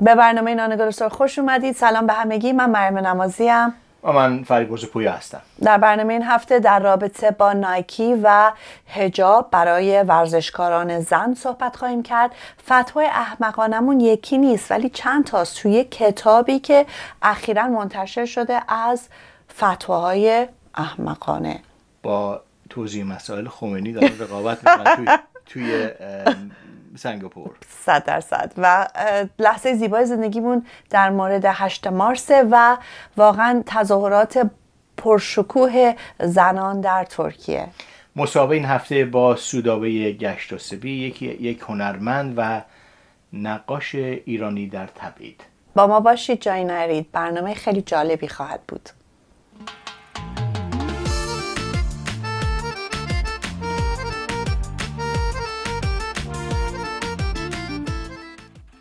به برنامه نانگارستار خوش اومدید سلام به همگی من مریم نمازی و من فریبرز پویا هستم در برنامه این هفته در رابطه با نایکی و هجاب برای ورزشکاران زن صحبت خواهیم کرد فتوای احمقانمون یکی نیست ولی چند تاست توی کتابی که اخیرا منتشر شده از فتواهای احمقانه با توضیح مسائل خمینی دارم رقابت توی توی سنگاپور صد درصد و لحظه زیبای زندگیمون در مورد هشت مارس و واقعا تظاهرات پرشکوه زنان در ترکیه مسابقه این هفته با سودابه گشت و سبی یکی یک هنرمند و نقاش ایرانی در تبعید با ما باشید جای نرید برنامه خیلی جالبی خواهد بود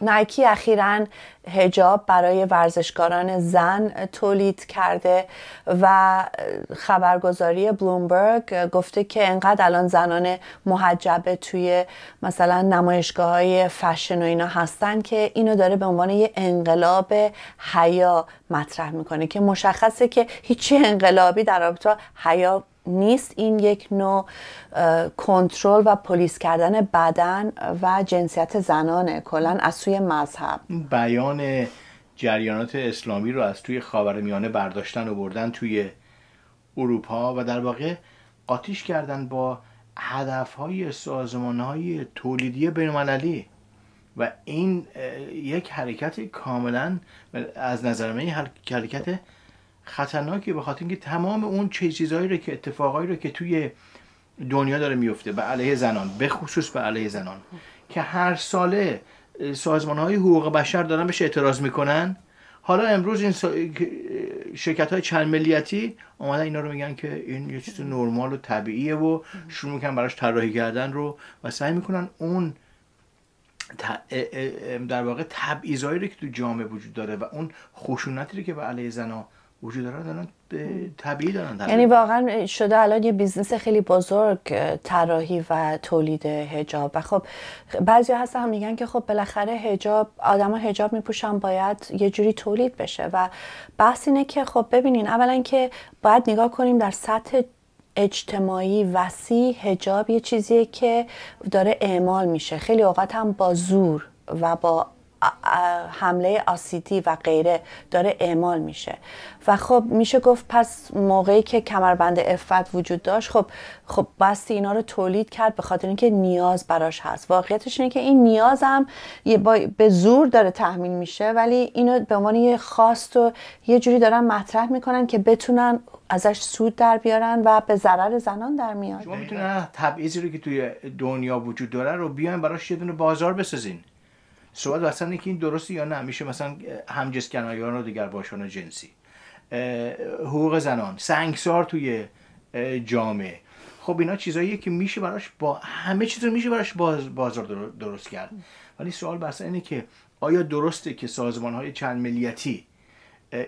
نایکی اخیرا هجاب برای ورزشکاران زن تولید کرده و خبرگزاری بلومبرگ گفته که انقدر الان زنان محجبه توی مثلا نمایشگاه های فشن و اینا هستن که اینو داره به عنوان یه انقلاب حیا مطرح میکنه که مشخصه که هیچی انقلابی در رابطه حیا نیست این یک نوع کنترل و پلیس کردن بدن و جنسیت زنانه کلا از سوی مذهب بیان جریانات اسلامی رو از توی خاورمیانه برداشتن و بردن توی اروپا و در واقع قاطیش کردن با هدف های سازمان های تولیدی بینالمللی و این یک حرکت کاملا از نظر من حرکت خطرناکی به خاطر اینکه تمام اون چیزهایی رو که اتفاقایی رو که توی دنیا داره میفته به علیه زنان به خصوص به علیه زنان که هر ساله سازمان های حقوق بشر دارن بهش اعتراض میکنن حالا امروز این شرکت های چند ملیتی آمدن اینا رو میگن که این یه چیز نرمال و طبیعیه و شروع میکنن براش طراحی کردن رو و سعی میکنن اون در واقع تبعیضایی که تو جامعه وجود داره و اون خشونتی رو که به علیه زنان وجود دارن طبیعی دارن یعنی واقعا شده الان یه بیزنس خیلی بزرگ طراحی و تولید هجاب و خب بعضی هستن هم میگن که خب بالاخره هجاب ها هجاب میپوشن باید یه جوری تولید بشه و بحث اینه که خب ببینین اولا که باید نگاه کنیم در سطح اجتماعی وسیع هجاب یه چیزیه که داره اعمال میشه خیلی اوقات هم با زور و با حمله آسیتی و غیره داره اعمال میشه و خب میشه گفت پس موقعی که کمربند افت وجود داشت خب خب بس اینا رو تولید کرد به خاطر اینکه نیاز براش هست واقعیتش اینه که این نیازم یه به زور داره تحمیل میشه ولی اینو به عنوان یه خواست و یه جوری دارن مطرح میکنن که بتونن ازش سود در بیارن و به ضرر زنان در میاد شما میتونن تبعیضی رو که توی دنیا وجود داره رو بیان براش یه دونه بازار بسازین سوال اصلا اینه که این درسته یا نه میشه مثلا همجنس گرایان و دیگر باشان جنسی حقوق زنان سنگسار توی جامعه خب اینا چیزاییه که میشه براش با همه چیز رو میشه براش باز بازار درست کرد ولی سوال بر اینه که آیا درسته که سازمان های چند ملیتی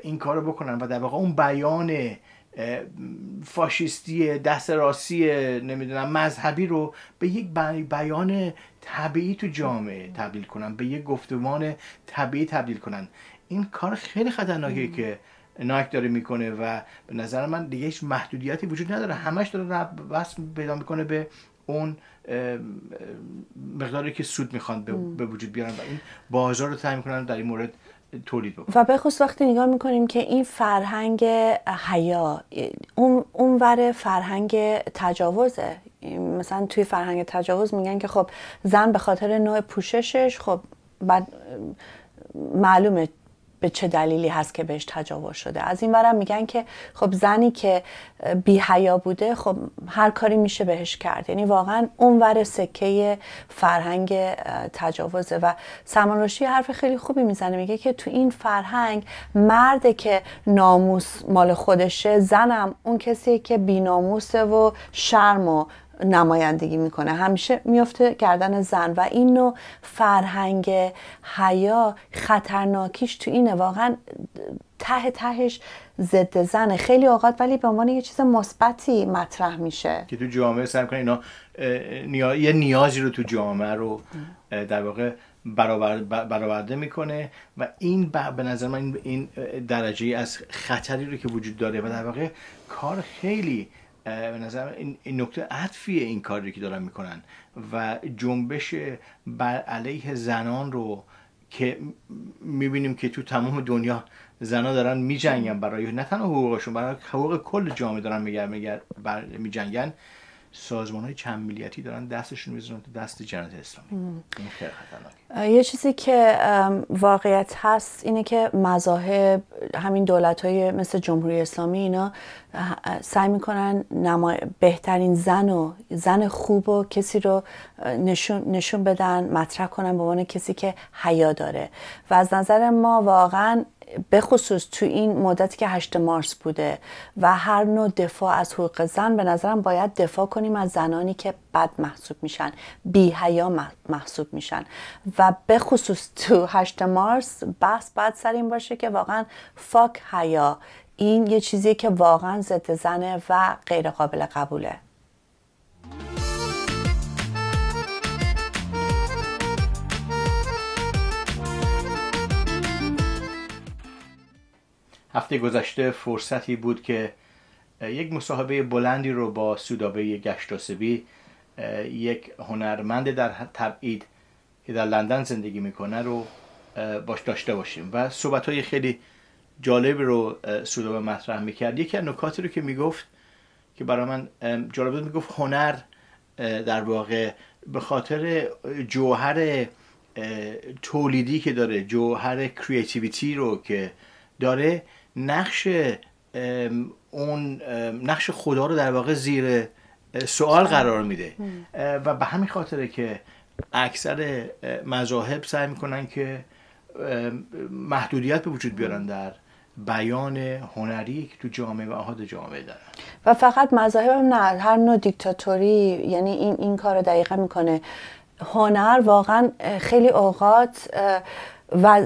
این کار رو بکنن و در واقع اون بیان فاشیستی دست راسی نمیدونم مذهبی رو به یک بیان طبیعی تو جامعه تبدیل کنن به یک گفتمان طبیعی تبدیل کنن این کار خیلی خطرناکیه که نایک داره میکنه و به نظر من دیگه هیچ محدودیتی وجود نداره همش داره بس پیدا میکنه به اون مقداری که سود میخوان به وجود بیارن و این بازار رو تعیین کنن در این مورد تولید و به وقتی نگاه میکنیم که این فرهنگ حیا اون اونور فرهنگ تجاوزه مثلا توی فرهنگ تجاوز میگن که خب زن به خاطر نوع پوششش خب بعد معلومه به چه دلیلی هست که بهش تجاوز شده از این برم میگن که خب زنی که حیا بوده خب هر کاری میشه بهش کرد یعنی واقعا اون ور سکه فرهنگ تجاوزه و سمانوشی حرف خیلی خوبی میزنه میگه که تو این فرهنگ مرد که ناموس مال خودشه زنم اون کسیه که بیناموسه و شرم و نمایندگی میکنه همیشه میفته کردن زن و این نوع فرهنگ حیا خطرناکیش تو اینه واقعا ته تهش ضد زنه خیلی اوقات ولی به عنوان یه چیز مثبتی مطرح میشه که تو جامعه سعی میکنه اینا یه نیازی رو تو جامعه رو در واقع برآورده میکنه و این به نظر من این درجه از خطری رو که وجود داره و در واقع کار خیلی به نظر این نکته عطفی این کاری که دارن میکنن و جنبش بر علیه زنان رو که میبینیم که تو تمام دنیا زنان دارن میجنگن برای نه تنها حقوقشون برای حقوق کل جامعه دارن میجنگن سازمان های چند ملیتی دارن دستشون میزنن تو دست جنت اسلامی یه چیزی که واقعیت هست اینه که مذاهب همین دولت های مثل جمهوری اسلامی اینا سعی میکنن نما... بهترین زن و زن خوب و کسی رو نشون, نشون بدن مطرح کنن به عنوان کسی که حیا داره و از نظر ما واقعا به خصوص تو این مدتی که 8 مارس بوده و هر نوع دفاع از حقوق زن به نظرم باید دفاع کنیم از زنانی که بد محسوب میشن بی حیا محسوب میشن و به خصوص تو 8 مارس بحث بعد سر این باشه که واقعا فاک حیا این یه چیزی که واقعا ضد زنه و غیر قابل قبوله هفته گذشته فرصتی بود که یک مصاحبه بلندی رو با سودابه گشتاسبی یک هنرمند در تبعید که در لندن زندگی میکنه رو باش داشته باشیم و صحبت های خیلی جالبی رو سودابه مطرح میکرد یکی از نکاتی رو که میگفت که برای من جالب بود میگفت هنر در واقع به خاطر جوهر تولیدی که داره جوهر کریتیویتی رو که داره نقش اون نقش خدا رو در واقع زیر سوال قرار میده و به همین خاطره که اکثر مذاهب سعی میکنن که محدودیت به وجود بیارن در بیان هنری که تو جامعه و آهاد جامعه دارن و فقط مذاهب هم نه هر نوع دیکتاتوری یعنی این این کار رو دقیقه میکنه هنر واقعا خیلی اوقات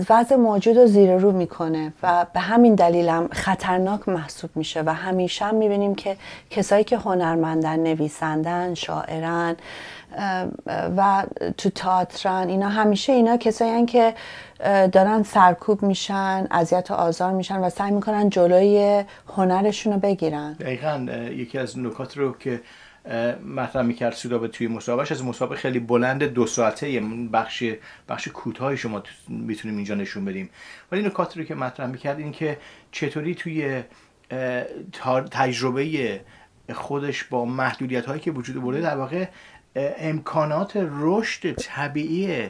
وضع موجود رو زیر رو میکنه و به همین دلیل هم خطرناک محسوب میشه و همیشه هم میبینیم که کسایی که هنرمندن نویسندن شاعرن و تو تاترن اینا همیشه اینا کسایی که دارن سرکوب میشن اذیت و آزار میشن و سعی میکنن جلوی هنرشون رو بگیرن دقیقا یکی از نکات رو که مطرح میکرد به توی مسابقه از مسابقه خیلی بلند دو ساعته بخش بخش کوتاهی شما میتونیم اینجا نشون بدیم ولی نکاتی رو که مطرح میکرد این که چطوری توی تجربه خودش با محدودیت هایی که وجود برده در واقع امکانات رشد طبیعی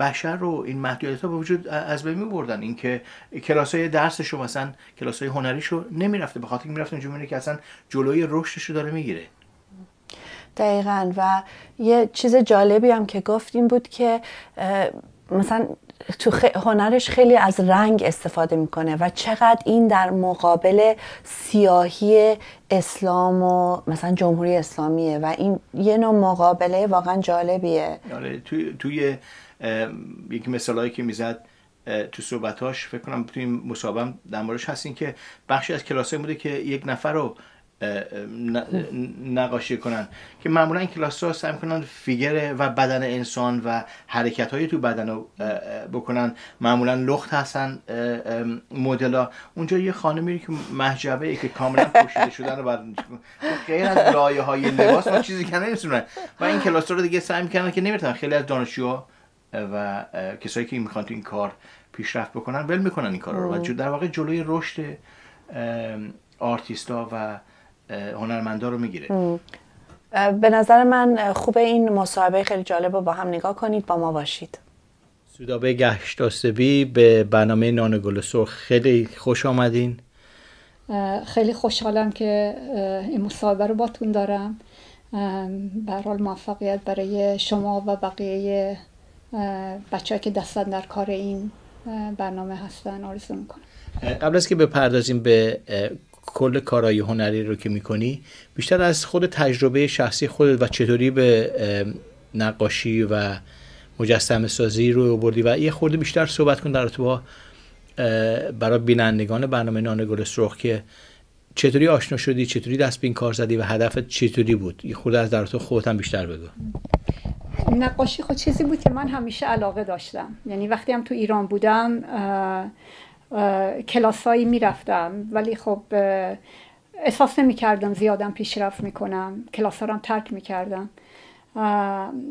بشر رو این محدودیت ها به وجود از بین این که کلاس های درسش رو مثلا کلاس های هنریش رو نمیرفته به خاطر میرفته رفته که اصلا جلوی رشدش رو داره گیره دقیقا و یه چیز جالبی هم که گفتیم بود که مثلا تو هنرش خیلی از رنگ استفاده میکنه و چقدر این در مقابل سیاهی اسلام و مثلا جمهوری اسلامیه و این یه نوع مقابله واقعا جالبیه آره تو... توی یکی که میزد تو صحبتاش فکر کنم توی مسابقه در موردش هستین که بخشی از کلاسه بوده که یک نفر رو نقاشی کنن که معمولا این کلاس ها سعی کنن فیگر و بدن انسان و حرکت های تو بدن رو بکنن معمولا لخت هستن مدل ها اونجا یه خانمی که محجبه ای که کاملا پوشیده شدن رو غیر از لایه های لباس ما چیزی که نمیتونن و این کلاس رو دیگه سعی میکنن که نمیتونن خیلی از دانشجوها و کسایی که میخوان تو این کار پیشرفت بکنن ول میکنن این کار رو و خب. در واقع جلوی رشد آرتیستا و هنرمندا رو میگیره به نظر من خوبه این مصاحبه خیلی جالب رو با هم نگاه کنید با ما باشید سودابه گهشتاسبی به برنامه نان گل سرخ خیلی خوش آمدین خیلی خوشحالم که این مصاحبه رو باتون دارم برحال موفقیت برای شما و بقیه بچه که دستن در کار این برنامه هستن آرزو میکنم قبل از که بپردازیم به کل کارهای هنری رو که میکنی بیشتر از خود تجربه شخصی خودت و چطوری به نقاشی و مجسم سازی رو بردی و یه خورده بیشتر صحبت کن در با برای بینندگان برنامه نان گل که چطوری آشنا شدی چطوری دست به این کار زدی و هدفت چطوری بود یه خورده از در تو خودت هم بیشتر بگو نقاشی خود چیزی بود که من همیشه علاقه داشتم یعنی وقتی هم تو ایران بودم کلاسایی میرفتم ولی خب احساس نمیکردم زیادم پیشرفت میکنم کلاس رو ترک میکردم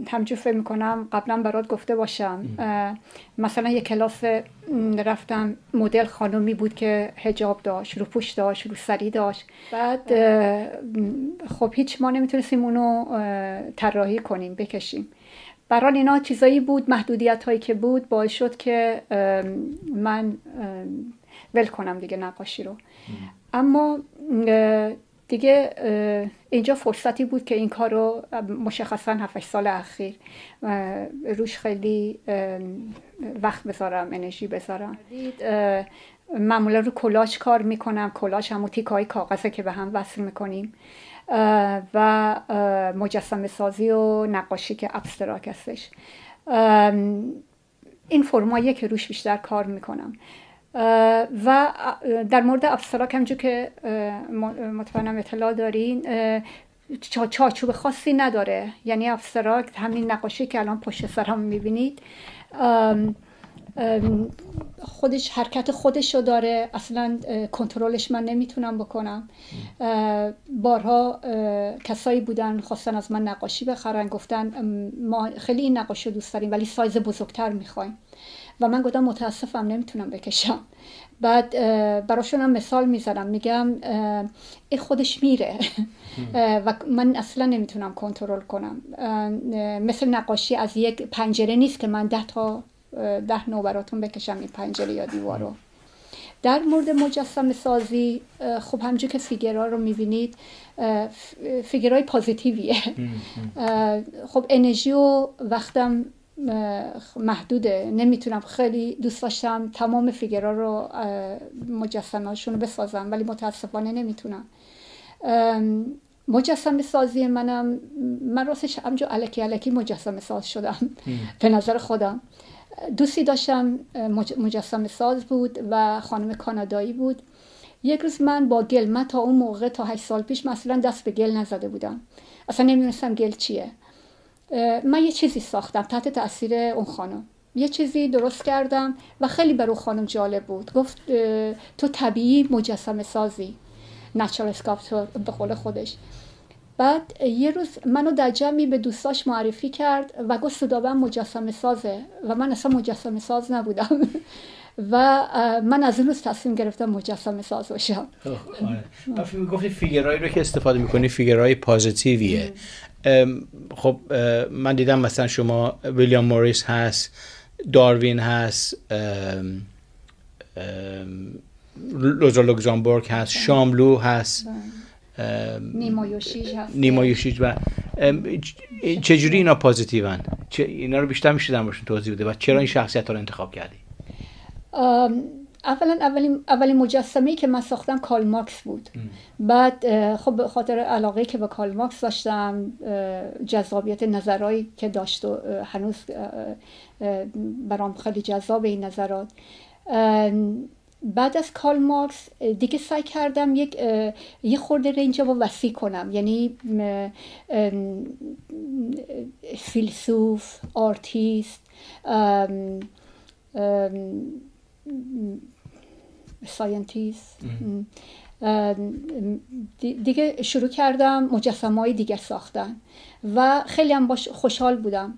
همجور فکر میکنم قبلا برات گفته باشم مثلا یه کلاس رفتم مدل خانومی بود که هجاب داشت رو پوش داشت رو سری داشت بعد خب هیچ ما نمیتونستیم اونو طراحی کنیم بکشیم برحال اینا چیزایی بود محدودیت هایی که بود باعث شد که من ول کنم دیگه نقاشی رو اما دیگه اینجا فرصتی بود که این کار رو مشخصا 7 سال اخیر روش خیلی وقت بذارم انرژی بذارم معمولا رو کلاش کار میکنم کلاش همون تیک های کاغذه که به هم وصل میکنیم و مجسم سازی و نقاشی که ابستراک هستش این فرمایی که روش بیشتر کار میکنم و در مورد ابستراک همجور که مطمئنم اطلاع دارین چوب خاصی نداره یعنی افستراک همین نقاشی که الان پشت سرم میبینید خودش حرکت خودش رو داره اصلا کنترلش من نمیتونم بکنم بارها کسایی بودن خواستن از من نقاشی بخرن گفتن ما خیلی این نقاشی رو دوست داریم ولی سایز بزرگتر میخوایم و من گفتم متاسفم نمیتونم بکشم بعد براشونم مثال میزنم میگم این خودش میره و من اصلا نمیتونم کنترل کنم مثل نقاشی از یک پنجره نیست که من ده تا ده نو براتون بکشم این پنجره یا دیوار رو در مورد مجسم سازی خب همجور که فیگرها رو میبینید فیگرهای پازیتیویه خب انرژی و وقتم محدوده نمیتونم خیلی دوست داشتم تمام فیگرها رو مجسمهاشون رو بسازم ولی متاسفانه نمیتونم مجسم سازی منم من راستش همجور علکی علکی مجسم ساز شدم به نظر خودم دوستی داشتم مجسم ساز بود و خانم کانادایی بود یک روز من با گل من تا اون موقع تا هشت سال پیش مثلا دست به گل نزده بودم اصلا نمیدونستم گل چیه من یه چیزی ساختم تحت تاثیر اون خانم یه چیزی درست کردم و خیلی بر اون خانم جالب بود گفت تو طبیعی مجسم سازی نچال اسکاپتور به قول خودش بعد یه روز منو در جمعی به دوستاش معرفی کرد و گفت سودابن مجسم سازه و من اصلا مجسم ساز نبودم و من از اون روز تصمیم گرفتم مجسم ساز باشم خب، آره. گفتی فیگرهایی رو که استفاده میکنی فیگرهای پازیتیویه خب من دیدم مثلا شما ویلیام موریس هست داروین هست لوزا لوگزانبورگ هست بله. شاملو هست بله. نیمایوشیج هست و چجوری اینا پازیتیون اینا رو بیشتر میشه در توضیح بده و چرا این شخصیت رو انتخاب کردی اولا اولین مجسمه ای که من ساختم کارل مارکس بود بعد خب به خاطر علاقه که به کارل مارکس داشتم جذابیت نظرهایی که داشت و هنوز برام خیلی جذاب این نظرات بعد از کال مارکس دیگه سعی کردم یک یه خورده رنج رو وسیع کنم یعنی فیلسوف آرتیست ساینتیست دیگه شروع کردم مجسمه های دیگه ساختن و خیلی هم باش خوشحال بودم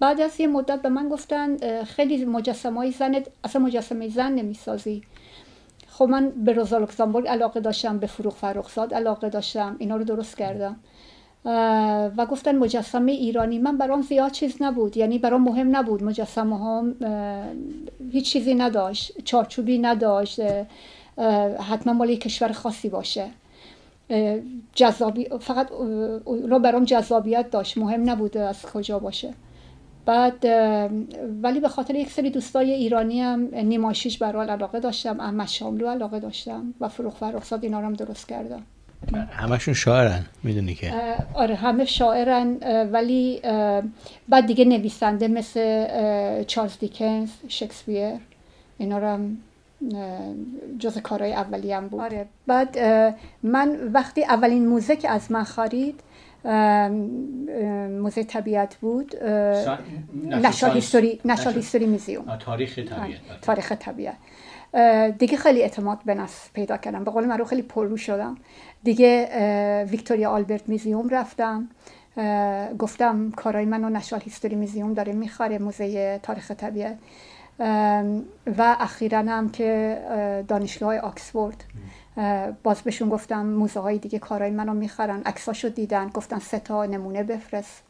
بعد از یه مدت به من گفتن خیلی مجسمه های زنت اصلا مجسمه زن نمیسازی خب من به روزا لوکزامبورگ علاقه داشتم به فروغ فرخزاد علاقه داشتم اینا رو درست کردم و گفتن مجسمه ایرانی من برام زیاد چیز نبود یعنی برام مهم نبود مجسمه ها هیچ چیزی نداشت چارچوبی نداشت حتما مال کشور خاصی باشه جذابی فقط رو برام جذابیت داشت مهم نبود از کجا باشه بعد ولی به خاطر یک سری دوستای ایرانی هم نیماشیش برال علاقه داشتم احمد شاملو علاقه داشتم و فروخ رخصاد اینا هم درست کردم همشون شاعرن میدونی که آره همه شاعرن ولی بعد دیگه نویسنده مثل چارلز دیکنز شکسپیر اینا هم جز کارهای اولی هم بود آره. بعد من وقتی اولین موزه که از من خرید موزه طبیعت بود نشال هیستوری میزیوم آره، تاریخ طبیعت تاریخ طبیعت دیگه خیلی اعتماد به نصف پیدا کردم به قول من رو خیلی پررو شدم دیگه ویکتوریا آلبرت میزیوم رفتم گفتم کارای منو نشال هیستوری میزیوم داره میخاره موزه تاریخ طبیعت و اخیرا هم که دانشگاه آکسفورد باز بهشون گفتم موزه های دیگه کارهای منو میخرن عکساشو دیدن گفتن سه تا نمونه بفرست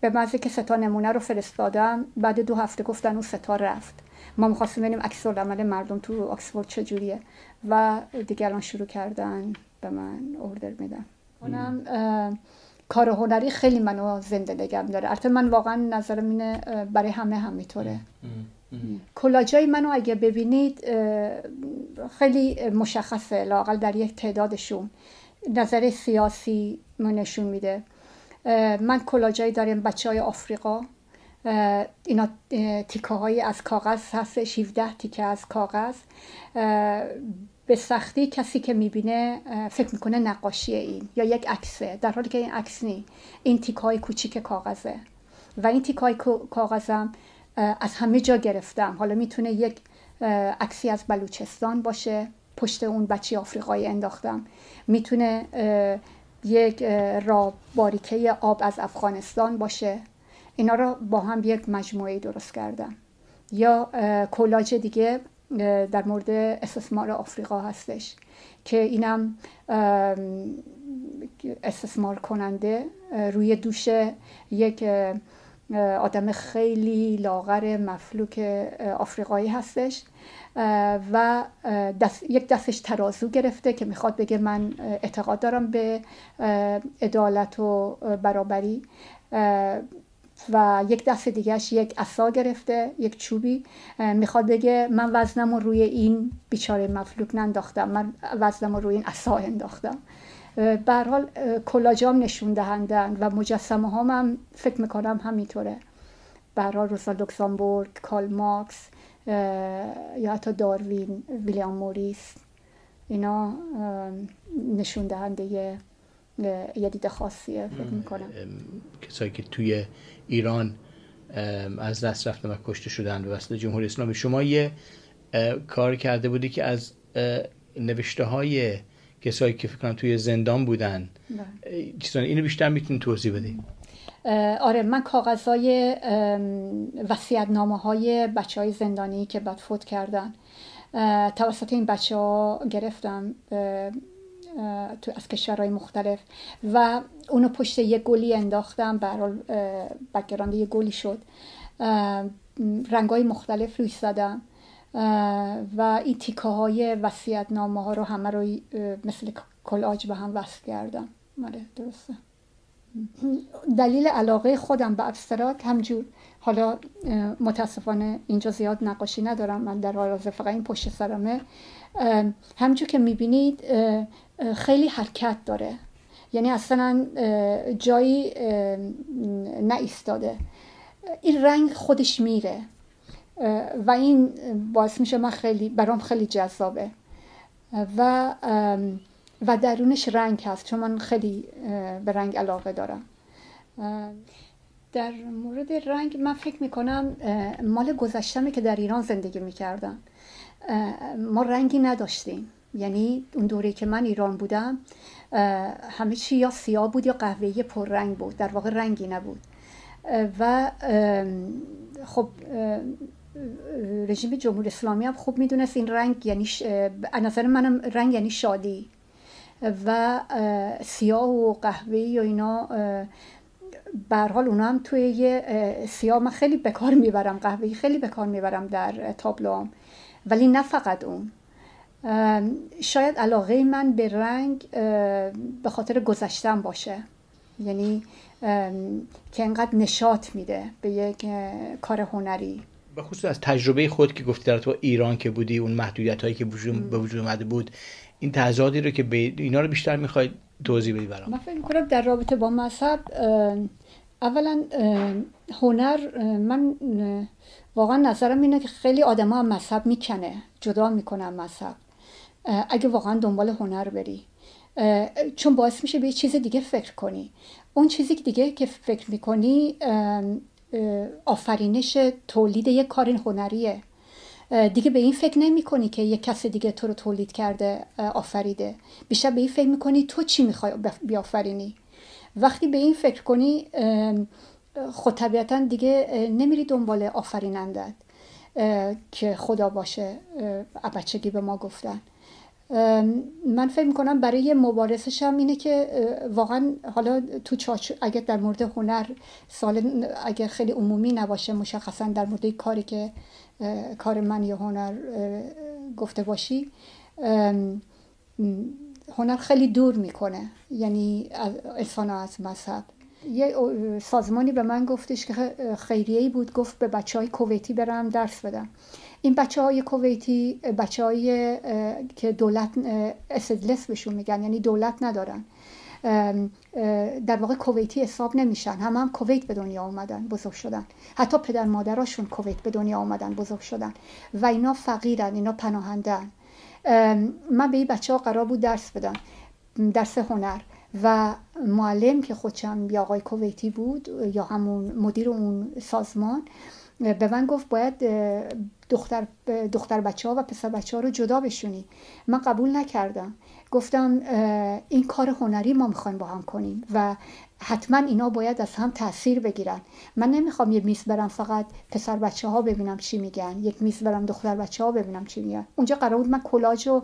به مزه که سه تا نمونه رو فرستادم بعد دو هفته گفتن اون ستا رفت ما میخواستیم ببینیم عکس عمل مردم تو آکسفورد چجوریه و دیگه الان شروع کردن به من اوردر میدن اونم کار هنری خیلی منو زنده نگم داره البته من واقعا نظرم اینه برای همه همینطوره کلاجای منو اگه ببینید خیلی مشخصه لاقل در یک تعدادشون نظر سیاسی منشون نشون میده من کلاجای داریم بچه های آفریقا اینا تیکه از کاغذ هست 17 تیکه از کاغذ به سختی کسی که میبینه فکر میکنه نقاشی این یا یک عکسه در حالی که این عکس نی این تیکه های کوچیک کاغذه و این تیکه های کاغذم از همه جا گرفتم حالا میتونه یک عکسی از بلوچستان باشه پشت اون بچه آفریقایی انداختم میتونه یک راباریکه آب از افغانستان باشه اینا را با هم یک مجموعه درست کردم یا کولاج دیگه در مورد استثمار آفریقا هستش که اینم استثمار کننده روی دوش یک آدم خیلی لاغر مفلوک آفریقایی هستش و یک دستش ترازو گرفته که میخواد بگه من اعتقاد دارم به عدالت و برابری و یک دست دیگهش یک عصا گرفته یک چوبی میخواد بگه من وزنم رو روی این بیچاره مفلوک ننداختم من وزنم رو روی این عصا انداختم به حال کلاجام نشون دهندن و مجسمه ها هم فکر میکنم همینطوره به حال روسا لوکسامبورگ کال مارکس یا حتی داروین ویلیام موریس اینا نشون دهنده یه دید خاصیه فکر میکنم کسایی که توی ایران از دست رفتن و کشته شدن به وسط جمهوری اسلامی شما یه کار کرده بودی که از نوشته های کسایی که فکر کنم توی زندان بودن بله. چیزان اینو بیشتر میتونید توضیح بدید آره من کاغذهای نامه های بچه های زندانی که بعد فوت کردن توسط این بچه ها گرفتم تو از کشورهای مختلف و اونو پشت یه گلی انداختم برال بگرانده یه گلی شد رنگ های مختلف روی زدم و این تیکه های وسیعت نامه ها رو همه رو مثل کلاج به هم وصل کردم آره، درسته دلیل علاقه خودم به ابسترات همجور حالا متاسفانه اینجا زیاد نقاشی ندارم من در حال فقط این پشت سرمه همجور که میبینید خیلی حرکت داره یعنی اصلا جایی نایستاده این رنگ خودش میره و این باعث میشه من خیلی برام خیلی جذابه و و درونش رنگ هست چون من خیلی به رنگ علاقه دارم در مورد رنگ من فکر میکنم مال گذشتمه که در ایران زندگی میکردم ما رنگی نداشتیم یعنی اون دوره که من ایران بودم همه چی یا سیاه بود یا قهوه‌ای پررنگ بود در واقع رنگی نبود و خب رژیم جمهوری اسلامی هم خوب میدونست این رنگ یعنی ش... نظر منم رنگ یعنی شادی و سیاه و قهوه‌ای و اینا به حال اونا هم توی یه سیاه من خیلی به کار میبرم قهوه‌ای خیلی به کار میبرم در تابلوام ولی نه فقط اون شاید علاقه من به رنگ به خاطر گذشتم باشه یعنی که انقدر نشاط میده به یک کار هنری به خصوص از تجربه خود که گفتی در تو ایران که بودی اون محدودیت هایی که به وجود اومده بود این تضادی رو که اینا رو بیشتر میخوای توضیح بدی برام من فکر کنم در رابطه با مذهب اولا هنر من واقعا نظرم اینه که خیلی آدم ها مذهب میکنه جدا میکنن مذهب اگه واقعا دنبال هنر بری چون باعث میشه به چیز دیگه فکر کنی اون چیزی که دیگه که فکر میکنی آفرینش تولید یک کار هنریه دیگه به این فکر نمی کنی که یک کس دیگه تو رو تولید کرده آفریده بیشتر به این فکر میکنی تو چی میخوای بیافرینی وقتی به این فکر کنی خود خب طبیعتا دیگه نمیری دنبال آفرینندت که خدا باشه بچگی به ما گفتن من فکر میکنم برای مبارزش هم اینه که واقعا حالا تو چاچ اگر در مورد هنر سال اگر خیلی عمومی نباشه مشخصا در مورد کاری که کار من یا هنر گفته باشی هنر خیلی دور میکنه یعنی انسان از مذهب یه سازمانی به من گفتش که خیریه بود گفت به بچه های کویتی برم درس بدم این بچه های کویتی بچه های که دولت اسدلس بهشون میگن یعنی دولت ندارن در واقع کویتی حساب نمیشن هم هم کویت به دنیا آمدن بزرگ شدن حتی پدر مادراشون کویت به دنیا آمدن بزرگ شدن و اینا فقیرن اینا پناهندن من به این بچه ها قرار بود درس بدم درس هنر و معلم که خودشم یا آقای کویتی بود یا همون مدیر اون سازمان به من گفت باید دختر, دختر بچه ها و پسر بچه ها رو جدا بشونی من قبول نکردم گفتم این کار هنری ما میخوایم با هم کنیم و حتما اینا باید از هم تاثیر بگیرن من نمیخوام یه میز برم فقط پسر بچه ها ببینم چی میگن یک میز برم دختر بچه ها ببینم چی میگن اونجا قرار بود من کلاج و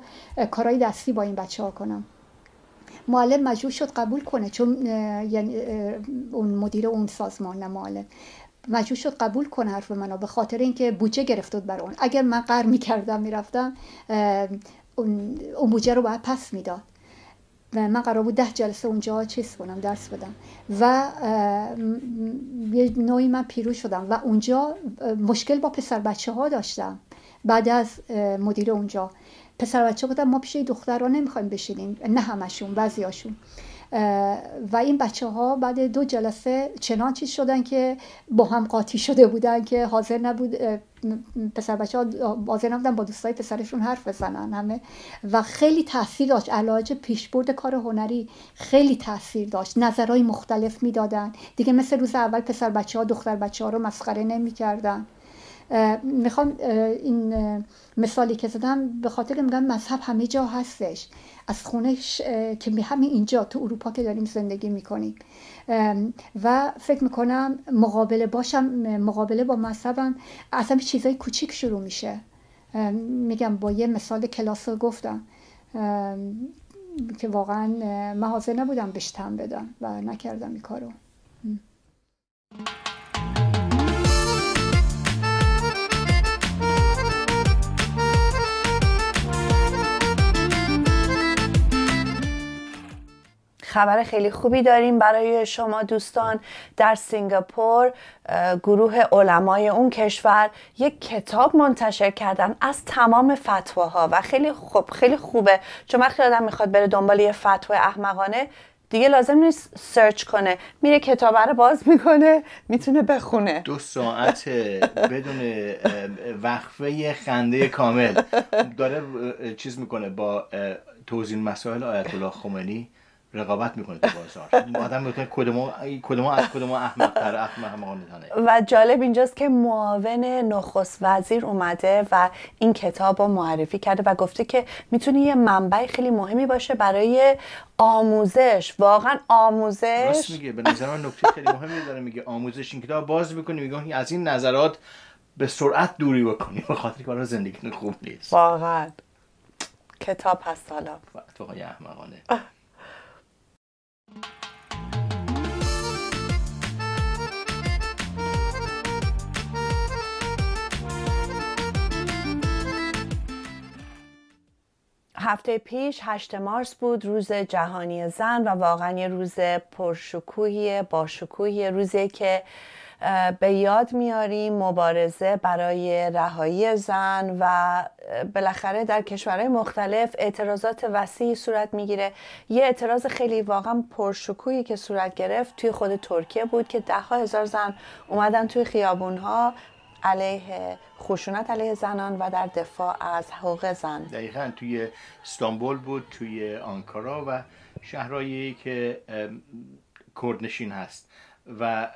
کارهای دستی با این بچه ها کنم معلم مجبور شد قبول کنه چون یعنی اون مدیر اون سازمان معلم مجبور شد قبول کنه حرف منو به خاطر اینکه بودجه گرفته بر اون اگر من قر میکردم میرفتم اون بوجه رو باید پس میداد و من قرار بود ده جلسه اونجا چیز کنم درس بدم و یه نوعی من پیرو شدم و اونجا مشکل با پسر بچه ها داشتم بعد از مدیر اونجا پسر بچه گفتم ما پیش دختر رو نمیخوایم بشینیم نه همشون هاشون. و این بچه ها بعد دو جلسه چنان چیز شدن که با هم قاطی شده بودن که حاضر نبود پسر بچه ها حاضر نبودن با دوستای پسرشون حرف بزنن همه و خیلی تاثیر داشت علاج پیشبرد کار هنری خیلی تاثیر داشت نظرهای مختلف میدادن دیگه مثل روز اول پسر بچه ها دختر بچه ها رو مسخره نمیکردن میخوام این مثالی که زدم به خاطر میگم مذهب همه جا هستش از خونش که می اینجا تو اروپا که داریم زندگی میکنیم و فکر میکنم مقابله باشم مقابله با مذهبم از چیزای کوچیک شروع میشه میگم با یه مثال کلاس رو گفتم که واقعا من حاضر نبودم بهش بدم و نکردم این کارو خبر خیلی خوبی داریم برای شما دوستان در سینگاپور گروه علمای اون کشور یک کتاب منتشر کردن از تمام فتواها و خیلی خوب خیلی خوبه چون وقتی آدم میخواد بره دنبال یه فتوا احمقانه دیگه لازم نیست سرچ کنه میره کتاب رو باز میکنه میتونه بخونه دو ساعت بدون وقفه خنده کامل داره چیز میکنه با توضیح مسائل آیت الله خمینی رقابت میکنه تو بازار آدم میکنه کدوم کدوم از کدوم احمقتر احمقانه و جالب اینجاست که معاون نخست وزیر اومده و این کتاب رو معرفی کرده و گفته که میتونه یه منبع خیلی مهمی باشه برای آموزش واقعا آموزش راست میگه به نظر من نکته خیلی مهمی داره میگه آموزش این کتاب باز میکنه میگه از این نظرات به سرعت دوری بکنی به خاطر که زندگی خوب نیست واقعا کتاب هست حالا احمقانه هفته پیش هشت مارس بود روز جهانی زن و واقعا یه روز پرشکوهی باشکوهی روزی که به یاد میاریم مبارزه برای رهایی زن و بالاخره در کشورهای مختلف اعتراضات وسیعی صورت میگیره یه اعتراض خیلی واقعا پرشکوهی که صورت گرفت توی خود ترکیه بود که ده ها هزار زن اومدن توی خیابونها علیه خشونت علیه زنان و در دفاع از حقوق زن دقیقا توی استانبول بود توی آنکارا و شهرهایی که کردنشین هست و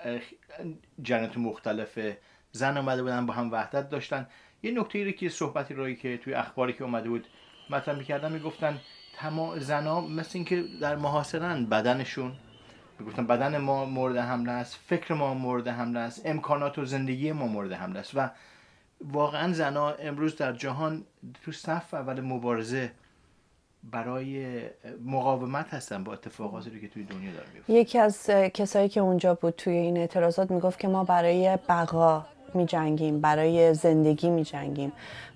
جنت مختلف زن آمده بودن با هم وحدت داشتن یه نکته ای که صحبتی رایی که توی اخباری که اومده بود مطرح میکردن میگفتن تمام زنا مثل اینکه در محاصرن بدنشون میگفتم بدن ما مورد حمله است فکر ما مورد حمله است امکانات و زندگی ما مورد حمله است و واقعا زنا امروز در جهان تو صف اول مبارزه برای مقاومت هستن با اتفاقاتی که توی دنیا داره میفته یکی از کسایی که اونجا بود توی این اعتراضات میگفت که ما برای بقا می جنگیم برای زندگی می جنگیم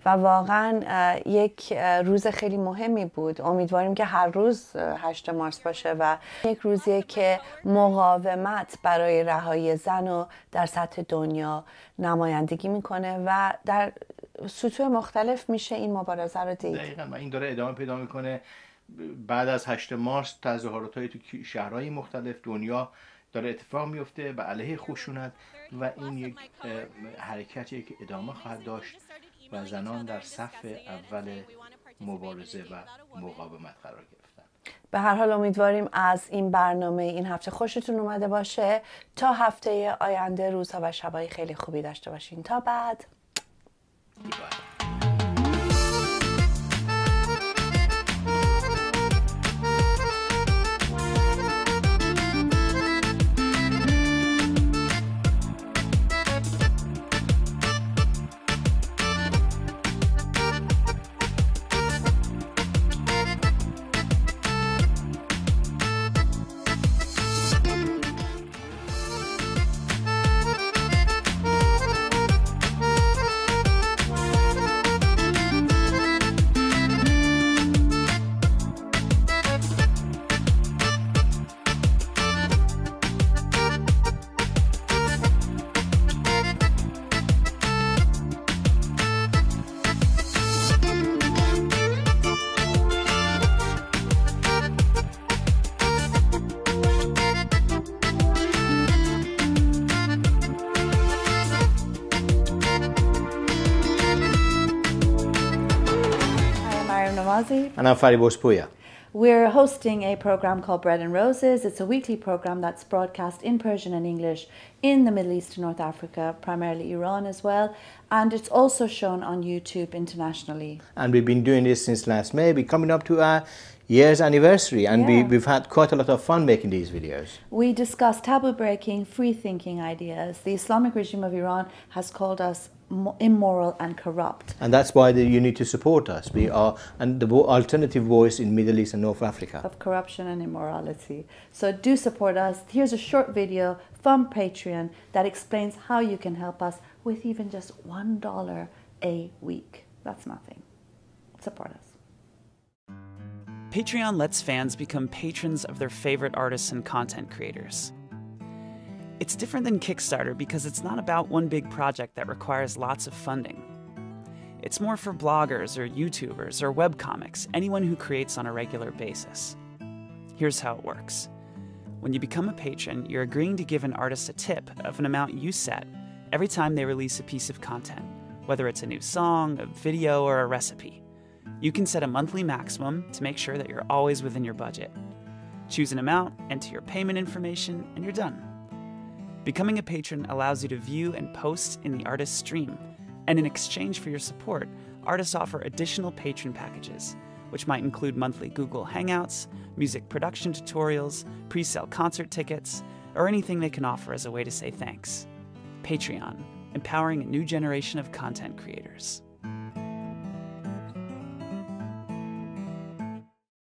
و واقعا یک روز خیلی مهمی بود امیدواریم که هر روز هشت مارس باشه و یک روزیه که مقاومت برای رهایی زن رو در سطح دنیا نمایندگی میکنه و در سطوح مختلف میشه این مبارزه رو دید دقیقا و این داره ادامه پیدا میکنه بعد از هشت مارس تظاهرات های تو شهرهای مختلف دنیا داره اتفاق میفته و علیه خشونت و این یک حرکتی که ادامه خواهد داشت و زنان در صف اول مبارزه و مقاومت قرار گرفتن به هر حال امیدواریم از این برنامه این هفته خوشتون اومده باشه تا هفته آینده روزها و شبای خیلی خوبی داشته باشین تا بعد And I'm Fadi Bospuya. We're hosting a program called Bread and Roses. It's a weekly program that's broadcast in Persian and English in the Middle East and North Africa, primarily Iran as well, and it's also shown on YouTube internationally. And we've been doing this since last May. We're coming up to our year's anniversary, and yeah. we, we've had quite a lot of fun making these videos. We discuss taboo breaking, free thinking ideas. The Islamic regime of Iran has called us immoral and corrupt. And that's why the, you need to support us. We are and the alternative voice in Middle East and North Africa of corruption and immorality. So do support us. Here's a short video from Patreon that explains how you can help us with even just one dollar a week. That's nothing. Support us. Patreon lets fans become patrons of their favorite artists and content creators. It's different than Kickstarter because it's not about one big project that requires lots of funding. It's more for bloggers or YouTubers or webcomics, anyone who creates on a regular basis. Here's how it works. When you become a patron, you're agreeing to give an artist a tip of an amount you set every time they release a piece of content, whether it's a new song, a video, or a recipe. You can set a monthly maximum to make sure that you're always within your budget. Choose an amount, enter your payment information, and you're done. Becoming a patron allows you to view and post in the artist's stream, and in exchange for your support, artists offer additional patron packages, which might include monthly Google Hangouts, music production tutorials, pre sale concert tickets, or anything they can offer as a way to say thanks. Patreon, empowering a new generation of content creators.